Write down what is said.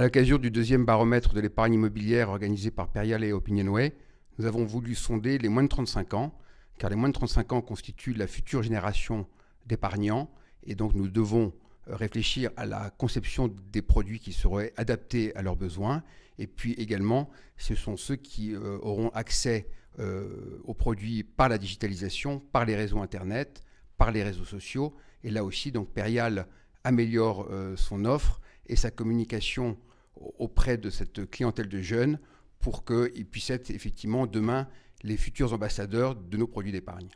À l'occasion du deuxième baromètre de l'épargne immobilière organisé par Perial et Opinionway, nous avons voulu sonder les moins de 35 ans, car les moins de 35 ans constituent la future génération d'épargnants, et donc nous devons réfléchir à la conception des produits qui seraient adaptés à leurs besoins, et puis également, ce sont ceux qui euh, auront accès euh, aux produits par la digitalisation, par les réseaux Internet, par les réseaux sociaux, et là aussi, donc Perial améliore euh, son offre et sa communication auprès de cette clientèle de jeunes pour qu'ils puissent être effectivement demain les futurs ambassadeurs de nos produits d'épargne.